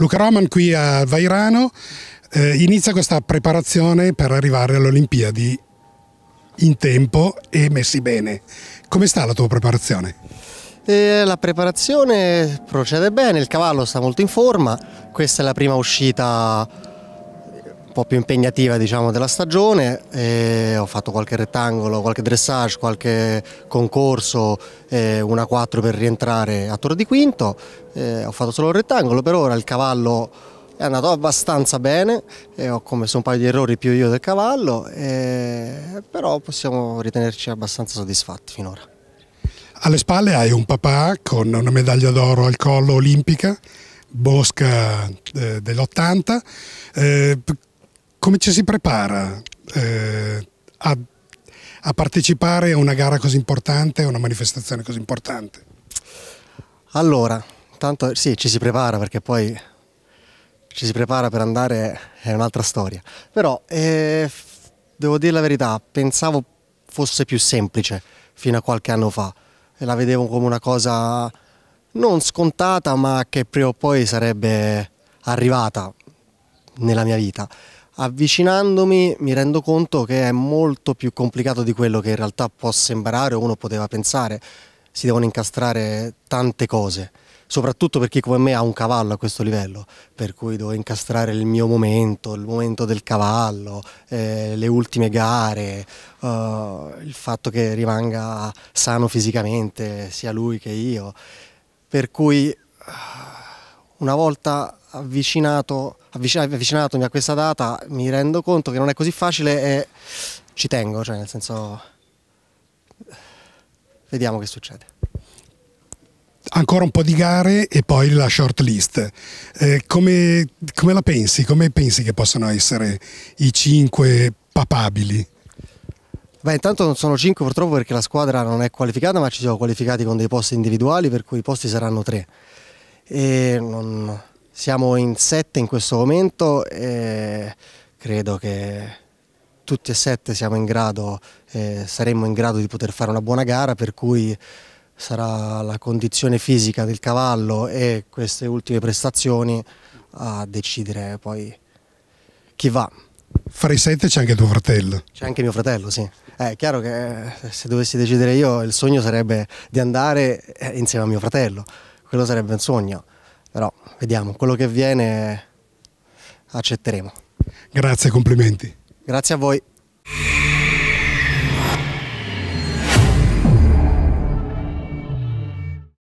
Luca Roman qui a Vairano eh, inizia questa preparazione per arrivare alle Olimpiadi in tempo e messi bene. Come sta la tua preparazione? Eh, la preparazione procede bene, il cavallo sta molto in forma, questa è la prima uscita po' più impegnativa diciamo, della stagione, e ho fatto qualche rettangolo, qualche dressage, qualche concorso, eh, una 4 per rientrare a Toro di Quinto, eh, ho fatto solo il rettangolo, per ora il cavallo è andato abbastanza bene, eh, ho commesso un paio di errori più io del cavallo, eh, però possiamo ritenerci abbastanza soddisfatti finora. Alle spalle hai un papà con una medaglia d'oro al collo olimpica, Bosca eh, dell'80. Come ci si prepara eh, a, a partecipare a una gara così importante, a una manifestazione così importante? Allora, tanto sì, ci si prepara perché poi ci si prepara per andare è un'altra storia. Però eh, devo dire la verità, pensavo fosse più semplice fino a qualche anno fa e la vedevo come una cosa non scontata ma che prima o poi sarebbe arrivata nella mia vita. Avvicinandomi mi rendo conto che è molto più complicato di quello che in realtà può sembrare o uno poteva pensare. Si devono incastrare tante cose, soprattutto per chi come me ha un cavallo a questo livello, per cui devo incastrare il mio momento, il momento del cavallo, eh, le ultime gare, eh, il fatto che rimanga sano fisicamente sia lui che io. Per cui eh, una volta avvicinato avvicinatomi a questa data mi rendo conto che non è così facile e ci tengo, cioè nel senso vediamo che succede. Ancora un po' di gare e poi la shortlist. Eh, come, come, la pensi? Come pensi che possano essere i cinque papabili? Beh, intanto non sono cinque purtroppo perché la squadra non è qualificata, ma ci siamo qualificati con dei posti individuali, per cui i posti saranno tre. E non, siamo in sette in questo momento e credo che tutti e sette siamo in grado, eh, saremmo in grado di poter fare una buona gara, per cui sarà la condizione fisica del cavallo e queste ultime prestazioni a decidere poi chi va. Fra i sette c'è anche tuo fratello. C'è anche mio fratello, sì. È chiaro che eh, se dovessi decidere io, il sogno sarebbe di andare eh, insieme a mio fratello. Quello sarebbe un sogno. Però vediamo, quello che viene accetteremo. Grazie, complimenti. Grazie a voi.